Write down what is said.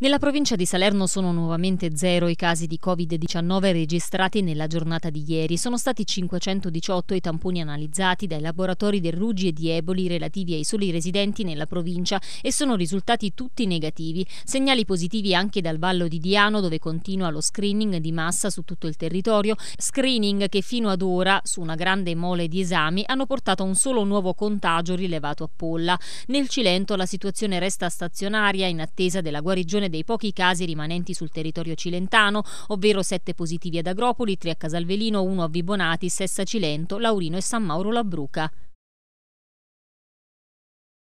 Nella provincia di Salerno sono nuovamente zero i casi di Covid-19 registrati nella giornata di ieri. Sono stati 518 i tamponi analizzati dai laboratori del Ruggi e di Eboli relativi ai soli residenti nella provincia e sono risultati tutti negativi. Segnali positivi anche dal Vallo di Diano dove continua lo screening di massa su tutto il territorio, screening che fino ad ora, su una grande mole di esami, hanno portato a un solo nuovo contagio rilevato a Polla. Nel Cilento la situazione resta stazionaria in attesa della guarigione ricostruzione dei pochi casi rimanenti sul territorio cilentano, ovvero sette positivi ad Agropoli, tre a Casalvelino, uno a Vibonati, Sessa Cilento, Laurino e San Mauro Labruca.